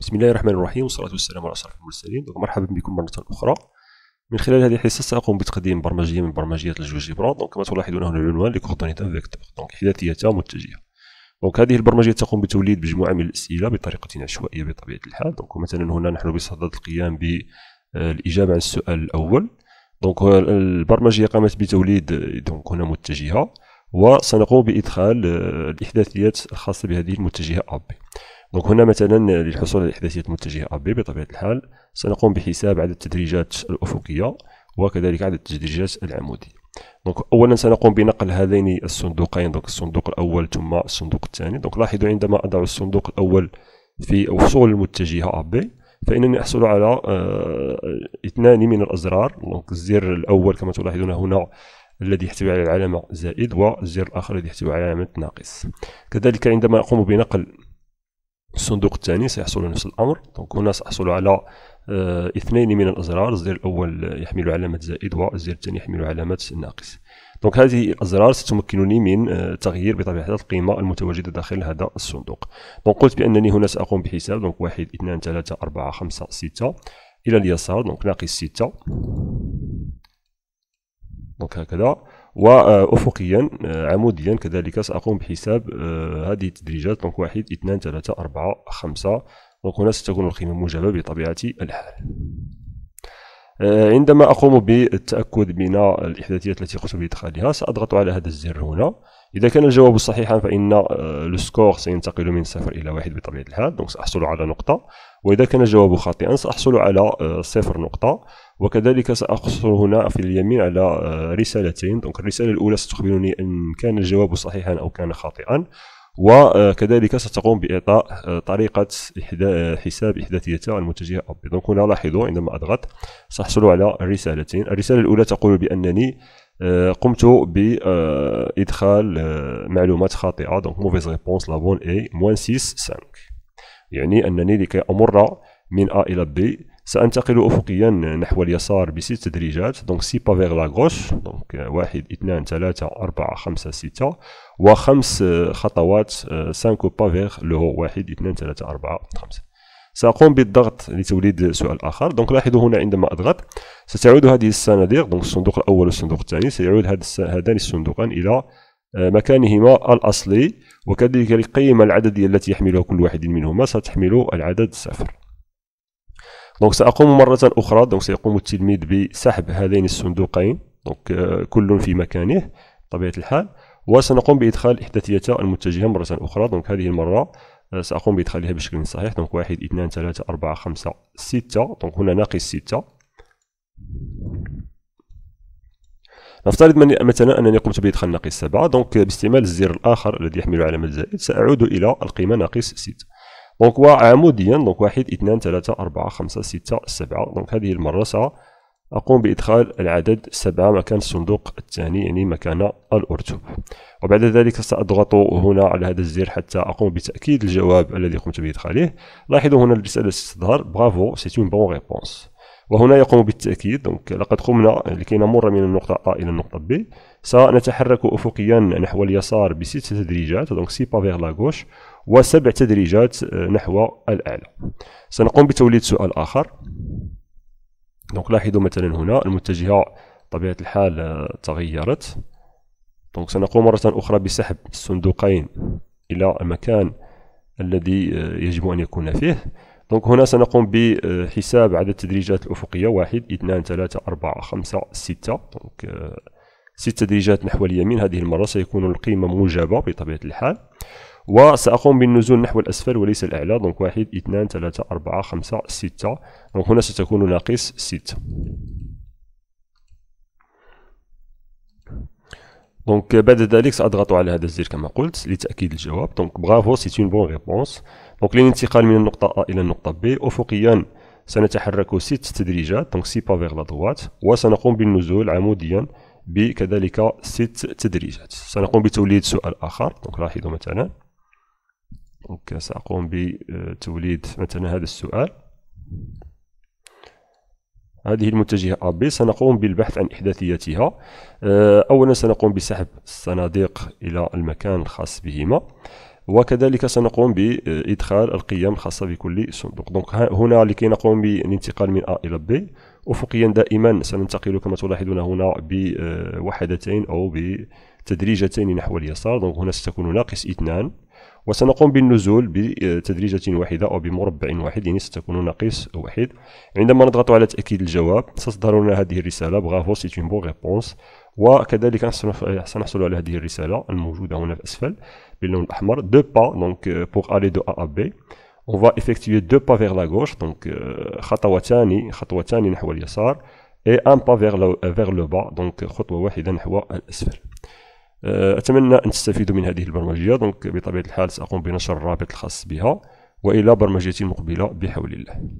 بسم الله الرحمن الرحيم والصلاة والسلام على أشرف المرسلين مرحبا بكم مرة أخرى من خلال هذه الحصة سأقوم بتقديم برمجية من برمجيات الجوجيبرا دونك كما تلاحظون هنا العنوان لكوردونيت ان فيكتور دونك حداثية متجهة دونك هذه البرمجية تقوم بتوليد مجموعة من الأسئلة بطريقة عشوائية بطبيعة الحال دونك مثلا هنا نحن بصدد القيام بالإجابة آه، عن السؤال الأول دونك البرمجية قامت بتوليد دونك هنا متجهة وسنقوم بإدخال آه، الإحداثيات الخاصة بهذه المتجهة أبي دونك هنا مثلا للحصول على احداثيه متجه ابي بطبيعه الحال سنقوم بحساب عدد التدريجات الافقيه وكذلك عدد التدريجات العموديه دونك اولا سنقوم بنقل هذين الصندوقين دونك الصندوق الاول ثم الصندوق الثاني دونك لاحظوا عندما اضع الصندوق الاول في وصول المتجهه ابي فانني احصل على آه، اثنان من الازرار دونك الزر الاول كما تلاحظون هنا الذي يحتوي على العلامه زائد والزر الاخر الذي يحتوي على علامه ناقص كذلك عندما اقوم بنقل الصندوق الثاني سيحصل نفس الامر دونك هنا ساحصل على آه، اثنين من الازرار الزر الاول يحمل علامه زائد والزر الثاني يحمل علامه ناقص دونك هذه الازرار ستمكنني من آه، تغيير بطبيعه الحال القيمه المتواجده داخل هذا الصندوق دونك قلت بانني هنا ساقوم بحساب دونك واحد اثنان ثلاثه اربعه خمسه سته الى اليسار دونك ناقص سته دونك هكذا وافقيا آه، عموديا كذلك ساقوم بحساب آه، هذه التدريجات دونك واحد اثنان ثلاثه اربعه خمسه دونك هنا ستكون القيمه موجبه بطبيعه الحال آه، عندما اقوم بالتاكد من الاحداثيات التي قمت بادخالها ساضغط على هذا الزر هنا اذا كان الجواب صحيحا فان آه، لو سكور سينتقل من صفر الى واحد بطبيعه الحال دونك ساحصل على نقطه واذا كان الجواب خاطئا ساحصل على آه، صفر نقطه وكذلك ساحصل هنا في اليمين على آه، رسالتين دونك الرساله الاولى ستخبرني ان كان الجواب صحيحا او كان خاطئا وكذلك ستقوم بإعطاء طريقة إحدا حساب إحداثيتها المتجهة أب دونك هنا لاحظوا عندما أضغط سأحصل على رسالتين الرسالة الأولى تقول بأنني Euh, قمت بادخال آه، آه، معلومات خاطئه دونك موفيز ريبونس لا بون اي موان 6 5 يعني انني لكي امر من ا الى بي سأنتقل أفقيا نحو اليسار بست تدريجات دونك سي با فيغ لا غوش دونك واحد اثنان ثلاثة أربعة خمسة ستة وخمس آه، خطوات سانكو با فيغ لو واحد اثنان ثلاثة أربعة خمسة سأقوم بالضغط لتوليد سؤال آخر دونك لاحظوا هنا عندما أضغط ستعود هذه الصناديق دونك الصندوق الأول والصندوق الثاني سيعود هذان الصندوقان إلى آه، مكانهما الأصلي وكذلك القيمة العددية التي يحملها كل واحد منهما ستحمل العدد صفر دونك سأقوم مرة أخرى دونك سيقوم التلميذ بسحب هذين الصندوقين دونك آه، كل في مكانه بطبيعة الحال وسنقوم بإدخال إحداثيته المتجهة مرة أخرى دونك هذه المرة سأقوم بإدخالها بشكل صحيح دونك واحد اثنان ثلاثة أربعة خمسة ستة دونك هنا ناقص ستة نفترض من مثلا أنني قمت بإدخال ناقص سبعة دونك باستعمال الزر الآخر الذي يحمل علامة زائد سأعود إلى القيمة ناقص ستة دونك وعموديا دونك واحد اثنان ثلاثة أربعة خمسة ستة سبعة دونك هذه المرة سأ أقوم بإدخال العدد سبعة مكان الصندوق الثاني يعني مكان الأرتب وبعد ذلك سأضغط هنا على هذا الزر حتى أقوم بتأكيد الجواب الذي قمت بإدخاله لاحظوا هنا الرسالة ستظهر برافو سي اون بون ريبونس وهنا يقوم بالتأكيد دونك لقد قمنا لكي نمر من النقطة A إلى النقطة B سنتحرك أفقيا نحو اليسار بست تدريجات دونك سي با فيغ لا غوش وسبع تدريجات آه، نحو الأعلى سنقوم بتوليد سؤال آخر دونك لاحظوا مثلا هنا المتجهة طبيعة الحال آه، تغيرت دونك سنقوم مرة أخرى بسحب الصندوقين إلى المكان الذي آه، يجب أن يكون فيه دونك هنا سنقوم بحساب عدد التدريجات الأفقية واحد اثنان ثلاثة أربعة خمسة ستة دونك آه، ست تدريجات نحو اليمين هذه المرة سيكون القيمة موجبة بطبيعة الحال وساقوم بالنزول نحو الاسفل وليس الاعلى دونك 1 2 3 4 5 6 دونك هنا ستكون ناقص 6 دونك بعد ذلك ساضغط على هذا الزر كما قلت لتاكيد الجواب دونك برافو سي اون بون ريبونس دونك للانتقال من النقطه ا الى النقطه ب افقيا سنتحرك 6 تدريجات دونك سي با فيغ لا دووات وسنقوم بالنزول عموديا بكذلك 6 تدريجات سنقوم بتوليد سؤال اخر دونك لاحظوا مثلا دونك سأقوم بتوليد مثلا هذا السؤال هذه المتجهة AB سنقوم بالبحث عن إحداثيتها آه، أولا سنقوم بسحب الصناديق إلى المكان الخاص بهما وكذلك سنقوم بإدخال القيم الخاصة بكل صندوق دونك هنا لكي نقوم بالانتقال من A إلى B أفقيا دائما سننتقل كما تلاحظون هنا بوحدتين أو بتدريجتين نحو اليسار دونك هنا ستكون ناقص اثنان وسنقوم بالنزول بتدريجة واحدة أو بمربع واحد يعني ستكون ناقص واحد عندما نضغط على تأكيد الجواب ستظهر لنا هذه الرسالة بغافو سي اون بون ريبونس وكذلك سنحصل على هذه الرسالة الموجودة هنا في أسفل باللون الأحمر دو با دونك بوغ ألي دو أ بي اون فا effectuer دو با فيغ لا غوش دونك خطوتان خطوتان نحو اليسار اي ان با فيغ لو با دونك خطوة واحدة نحو الأسفل آه، اتمنى ان تستفيدوا من هذه البرمجيه دونك بطبيعه الحال ساقوم بنشر الرابط الخاص بها والى برمجيه مقبله بحول الله